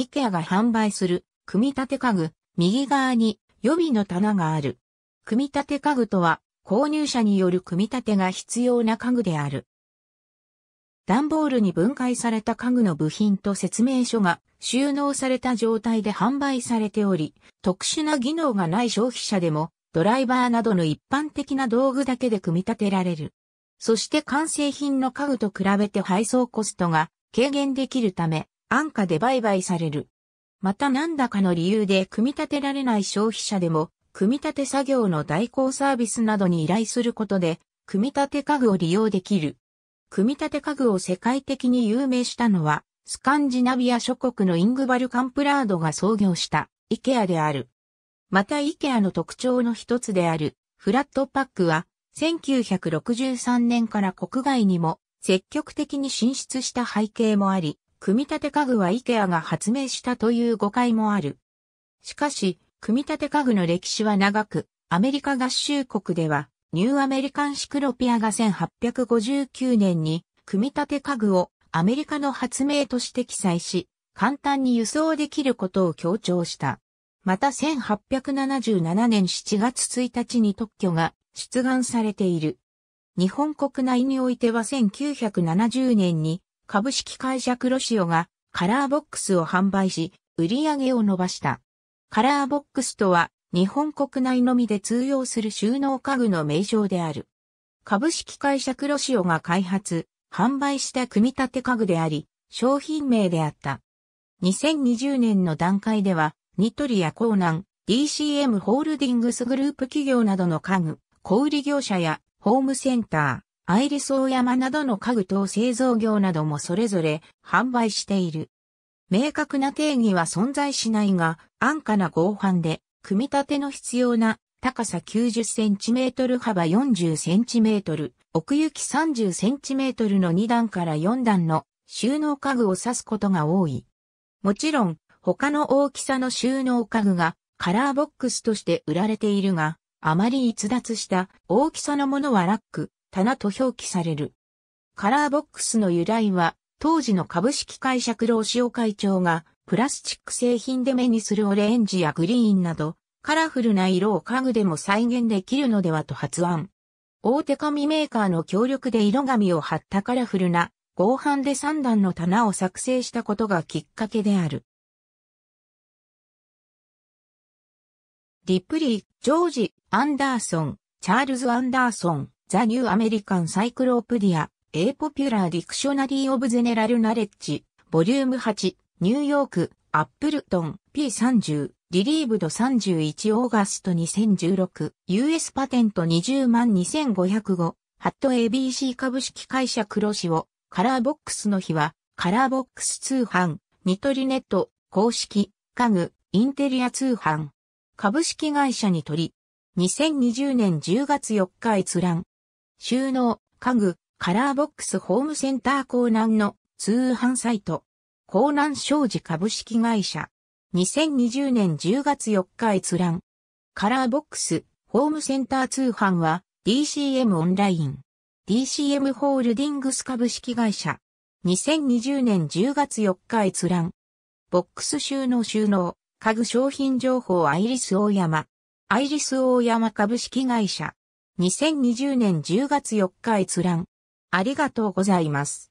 IKEA が販売する、組み立て家具、右側に予備の棚がある。組み立て家具とは、購入者による組み立てが必要な家具である。段ボールに分解された家具の部品と説明書が収納された状態で販売されており、特殊な技能がない消費者でもドライバーなどの一般的な道具だけで組み立てられる。そして完成品の家具と比べて配送コストが軽減できるため、安価で売買される。また何らかの理由で組み立てられない消費者でも、組み立て作業の代行サービスなどに依頼することで、組み立て家具を利用できる。組み立て家具を世界的に有名したのは、スカンジナビア諸国のイングバルカンプラードが創業したイケアである。またイケアの特徴の一つであるフラットパックは1963年から国外にも積極的に進出した背景もあり、組み立て家具はイケアが発明したという誤解もある。しかし、組み立て家具の歴史は長く、アメリカ合衆国では、ニューアメリカンシクロピアが1859年に、組み立て家具をアメリカの発明として記載し、簡単に輸送できることを強調した。また1877年7月1日に特許が出願されている。日本国内においては1970年に株式会社クロシオがカラーボックスを販売し、売り上げを伸ばした。カラーボックスとは、日本国内のみで通用する収納家具の名称である。株式会社クロシオが開発、販売した組み立て家具であり、商品名であった。2020年の段階では、ニトリやコーナン、DCM ホールディングスグループ企業などの家具、小売業者やホームセンター、アイリソー山などの家具等製造業などもそれぞれ販売している。明確な定義は存在しないが、安価な合板で、組み立ての必要な高さ 90cm 幅 40cm、奥行き 30cm の2段から4段の収納家具を指すことが多い。もちろん、他の大きさの収納家具がカラーボックスとして売られているが、あまり逸脱した大きさのものはラック、棚と表記される。カラーボックスの由来は、当時の株式会社黒潮会長が、プラスチック製品で目にするオレンジやグリーンなど、カラフルな色を家具でも再現できるのではと発案。大手紙メーカーの協力で色紙を貼ったカラフルな合板で3段の棚を作成したことがきっかけである。リィプリー、ジョージ、アンダーソン、チャールズ・アンダーソン。ザ・ニュー・アメリカン・サイクロープディア、A ポピュラー・ディクショナリー・オブ・ゼネラル・ナレッジ、ボリューム8、ニューヨーク、アップルトン、P30、リリーブド31オーガスト2016、US パテント20万2505ハット ABC 株式会社黒潮、カラーボックスの日は、カラーボックス通販、ニトリネット、公式、家具、インテリア通販、株式会社に取り、2020年10月4日閲覧、収納、家具、カラーボックスホームセンター港南の通販サイト。港南商事株式会社。2020年10月4日閲覧。カラーボックス、ホームセンター通販は DCM オンライン。DCM ホールディングス株式会社。2020年10月4日閲覧。ボックス収納収納、家具商品情報アイリス大山。アイリス大山株式会社。2020年10月4日閲覧。ありがとうございます。